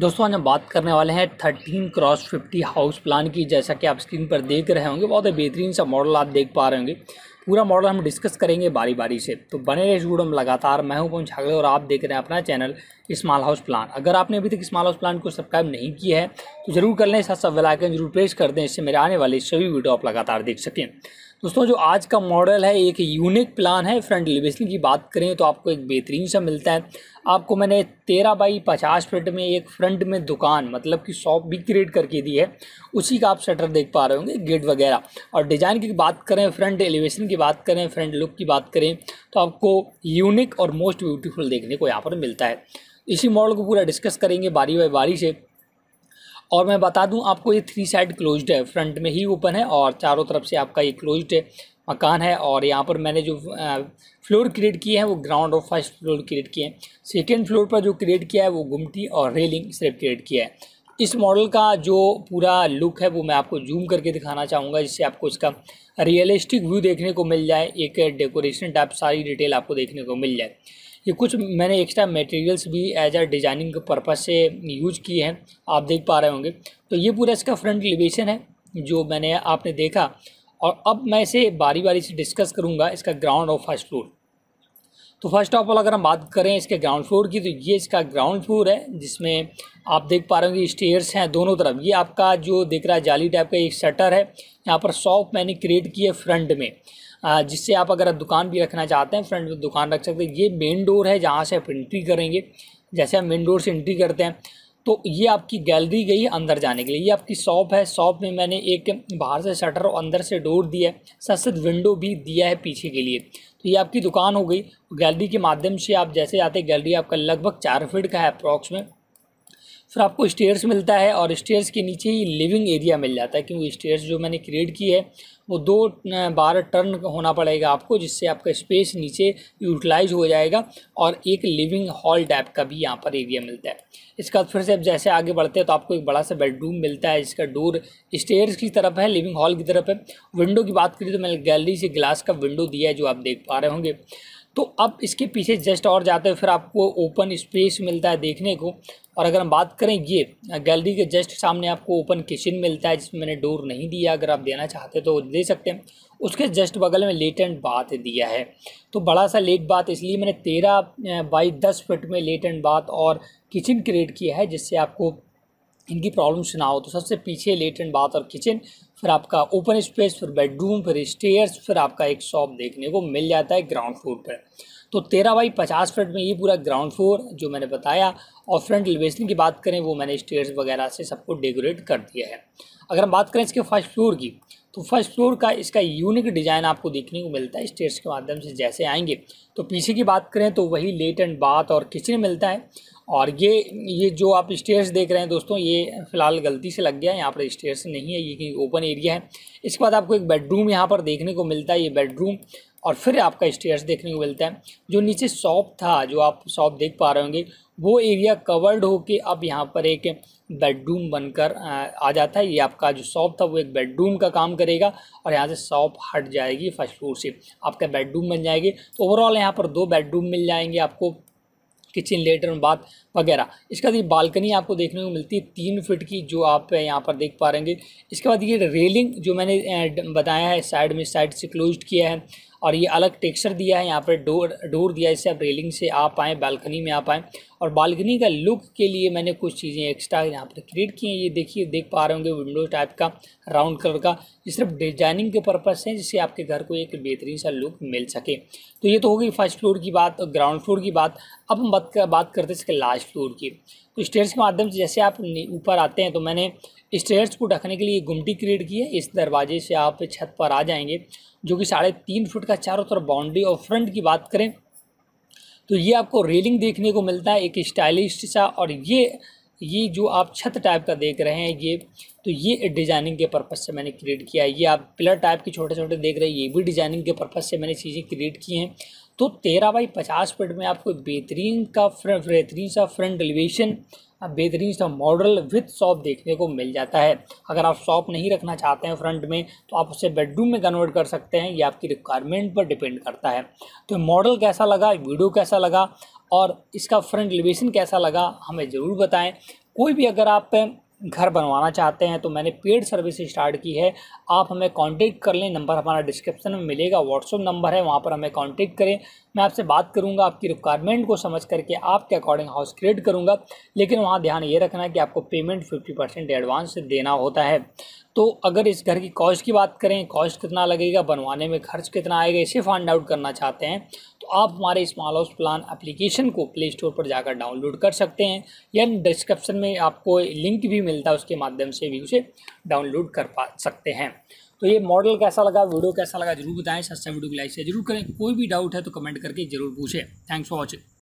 दोस्तों आज हम बात करने वाले हैं thirteen cross fifty house plan की जैसा कि आप स्क्रीन पर देख रहे होंगे बहुत ही बेहतरीन सा मॉडल आप देख पा रहे होंगे पूरा मॉडल हम डिस्कस करेंगे बारी बारी से तो बने रहे जुड़ो हम लगातार मैं हूं पवन और आप देख रहे हैं अपना चैनल स्मॉल हाउस प्लान अगर आपने अभी तक स्मॉल हाउस प्लान को सब्सक्राइब नहीं किया है तो जरूर कर लें साथ साथ वेलाइकन जरूर प्रेस कर दें इससे मेरे आने वाले सभी वीडियो आप लगातार देख सकें दोस्तों जो आज का मॉडल है एक यूनिक प्लान है फ्रंट एलिवेशन की बात करें तो आपको एक बेहतरीन सा मिलता है आपको मैंने तेरह बाई पचास फिट में एक फ्रंट में दुकान मतलब कि शॉप भी क्रिएट करके दी है उसी का आप शटर देख पा रहे होंगे गेट वगैरह और डिज़ाइन की बात करें फ्रंट एलिवेशन की बात करें फ्रंट लुक की बात करें तो आपको यूनिक और मोस्ट ब्यूटीफुल देखने को यहाँ पर मिलता है इसी मॉडल को पूरा डिस्कस करेंगे बारी बाई बारी से और मैं बता दूं आपको ये थ्री साइड क्लोज्ड है फ्रंट में ही ओपन है और चारों तरफ से आपका ये क्लोज्ड है मकान है और यहाँ पर मैंने जो फ्लोर क्रिएट किए हैं वो ग्राउंड और फर्स्ट फ्लोर क्रिएट किए हैं सेकेंड फ्लोर पर जो क्रिएट किया है वो गुमटी और रेलिंग सिर्फ क्रिएट किया है इस मॉडल का जो पूरा लुक है वो मैं आपको जूम करके दिखाना चाहूँगा जिससे आपको इसका रियलिस्टिक व्यू देखने को मिल जाए एक डेकोरेशन टाइप सारी डिटेल आपको देखने को मिल जाए ये कुछ मैंने एक्स्ट्रा मटेरियल्स भी एज आ डिज़ाइनिंग पर्पज़ से यूज किए हैं आप देख पा रहे होंगे तो ये पूरा इसका फ्रंट एलिवेशन है जो मैंने आपने देखा और अब मैं इसे बारी बारी से डिस्कस करूँगा इसका ग्राउंड और फर्स्ट फ्लोर तो फर्स्ट ऑफ ऑल अगर हम बात करें इसके ग्राउंड फ्लोर की तो ये इसका ग्राउंड फ्लोर है जिसमें आप देख पा रहे हो कि स्टेयर्स हैं दोनों तरफ ये आपका जो देख रहा है जाली टाइप का एक शटर है यहाँ पर शॉप मैंने क्रिएट की है फ्रंट में जिससे आप अगर दुकान भी रखना चाहते हैं फ्रंट में दुकान रख सकते हैं ये मेन डोर है जहाँ से आप एंट्री करेंगे जैसे हम मेन डोर से एंट्री करते हैं तो ये आपकी गैलरी गई है अंदर जाने के लिए ये आपकी शॉप है शॉप में मैंने एक बाहर से शटर और अंदर से डोर दिया है साथ साथ विंडो भी दिया है पीछे के लिए तो ये आपकी दुकान हो गई गैलरी के माध्यम से आप जैसे आते गैलरी आपका लगभग चार फीट का है अप्रॉक्स में फिर आपको स्टेयर्स मिलता है और स्टेयर्स के नीचे ही लिविंग एरिया मिल जाता है क्योंकि स्टेयर्स जो मैंने क्रिएट की है वो दो बार टर्न होना पड़ेगा आपको जिससे आपका स्पेस नीचे यूटिलाइज हो जाएगा और एक लिविंग हॉल टाइप का भी यहाँ पर एरिया मिलता है इसके बाद फिर से आप जैसे आगे बढ़ते हैं तो आपको एक बड़ा सा बेडरूम मिलता है जिसका डोर स्टेयर्स की तरफ है लिविंग हॉल की तरफ है विंडो की बात करें तो मैंने गैलरी से ग्लास का विंडो दिया है जो आप देख पा रहे होंगे तो अब इसके पीछे जस्ट और जाते हो फिर आपको ओपन स्पेस मिलता है देखने को और अगर हम बात करें ये गैलरी के जस्ट सामने आपको ओपन किचन मिलता है जिसमें मैंने डोर नहीं दिया अगर आप देना चाहते तो दे सकते हैं उसके जस्ट बगल में लेट एंड बात दिया है तो बड़ा सा लेट बात इसलिए मैंने तेरह बाई दस फिट में लेट एंड बात और किचन क्रिएट किया है जिससे आपको इनकी प्रॉब्लम्स ना हो तो सबसे पीछे एंड बाथ और किचन फिर आपका ओपन स्पेस फिर बेडरूम फिर स्टेयर्स फिर आपका एक शॉप देखने को मिल जाता है ग्राउंड फ्लोर पर तो तेरह बाई पचास फीट में ये पूरा ग्राउंड फ्लोर जो मैंने बताया और फ्रंट एलिवेशन की बात करें वो मैंने स्टेयर्स वगैरह से सबको डेकोरेट कर दिया है अगर हम बात करें इसके फर्स्ट फ्लोर की तो फर्स्ट फ्लोर का इसका यूनिक डिज़ाइन आपको देखने को मिलता है स्टेयर्स के माध्यम से जैसे आएंगे तो पीछे की बात करें तो वही लेट एंड बाथ और किचन मिलता है और ये ये जो आप स्टेयर्स देख रहे हैं दोस्तों ये फ़िलहाल गलती से लग गया है यहाँ पर स्टेयर्स नहीं है ये ओपन एरिया है इसके बाद आपको एक बेडरूम यहाँ पर देखने को मिलता है ये बेडरूम और फिर आपका स्टेयर्स देखने को मिलता है जो नीचे शॉप था जो आप शॉप देख पा रहे होंगे वो एरिया कवर्ड होके अब यहाँ पर एक बेडरूम बनकर आ जाता है ये आपका जो शॉप था वो एक बेडरूम का काम करेगा और यहाँ से शॉप हट जाएगी फर्स्ट फ्लोर से आपका बेडरूम बन जाएगी तो ओवरऑल यहाँ पर दो बेडरूम मिल जाएंगे आपको किचन लेटर बाथ वगैरह इसके बाद ये बालकनी आपको देखने को मिलती है तीन फिट की जो आप यहाँ पर देख पा रहेंगे इसके बाद ये रेलिंग जो मैंने बताया है साइड में साइड से क्लोज किया है और ये अलग टेक्सचर दिया है यहाँ पर डोर डोर दिया है इससे आप रेलिंग से आ पाएँ बालकनी में आ पाएँ और बालकनी का लुक के लिए मैंने कुछ चीज़ें एक्स्ट्रा यहाँ पर क्रिएट की हैं ये देखिए देख पा रहे होंगे विंडो टाइप का राउंड कलर का ये सिर्फ डिजाइनिंग के पर्पज़ से जिससे आपके घर को एक बेहतरीन सा लुक मिल सके तो ये तो हो गई फर्स्ट फ्लोर की बात और ग्राउंड फ्लोर की बात अब हम बात कर, बात करते हैं इसके लास्ट फ्लोर की तो स्टेयर्स के माध्यम से जैसे आप ऊपर आते हैं तो मैंने स्टेयर्स को ढकने के लिए गुमटी क्रिएट की है इस दरवाजे से आप छत पर आ जाएंगे जो कि साढ़े तीन फुट का चारों तरफ बाउंड्री और फ्रंट की बात करें तो ये आपको रेलिंग देखने को मिलता है एक स्टाइलिश सा और ये ये जो आप छत टाइप का देख रहे हैं ये तो ये डिज़ाइनिंग के पर्पज़ से मैंने क्रिएट किया है ये आप पिलर टाइप के छोटे छोटे देख रहे हैं ये भी डिज़ाइनिंग के पर्पज़ से मैंने चीज़ें क्रिएट की हैं तो तेरह बाई पचास फिट में आपको बेहतरीन का बेहतरीन सा फ्रंट एलिवेशन हाँ, बेहतरीन सा मॉडल विथ शॉप देखने को मिल जाता है अगर आप शॉप नहीं रखना चाहते हैं फ्रंट में तो आप उसे बेडरूम में कन्वर्ट कर सकते हैं ये आपकी रिक्वायरमेंट पर डिपेंड करता है तो मॉडल कैसा लगा वीडियो कैसा लगा और इसका फ्रंट एलिवेशन कैसा लगा हमें ज़रूर बताएं कोई भी अगर आप घर बनवाना चाहते हैं तो मैंने पेड सर्विस स्टार्ट की है आप हमें कांटेक्ट कर लें नंबर हमारा डिस्क्रिप्शन में मिलेगा व्हाट्सअप नंबर है वहाँ पर हमें कांटेक्ट करें मैं आपसे बात करूँगा आपकी रिक्वायरमेंट को समझ करके आपके अकॉर्डिंग हाउस क्रिएट करूँगा लेकिन वहाँ ध्यान ये रखना है कि आपको पेमेंट फिफ्टी परसेंट एडवांस देना होता है तो अगर इस घर की कॉस्ट की बात करें कॉस्ट कितना लगेगा बनवाने में खर्च कितना आएगा इसे फाइंड आउट करना चाहते हैं आप हमारे स्मॉल हाउस प्लान एप्लीकेशन को प्ले स्टोर पर जाकर डाउनलोड कर सकते हैं या डिस्क्रिप्शन में आपको लिंक भी मिलता है उसके माध्यम से भी उसे डाउनलोड कर पा सकते हैं तो ये मॉडल कैसा लगा वीडियो कैसा लगा जरूर बताएं सस्ता अच्छा वीडियो को लाइक से जरूर करें कोई भी डाउट है तो कमेंट करके जरूर पूछें थैंक्स फॉर वॉचिंग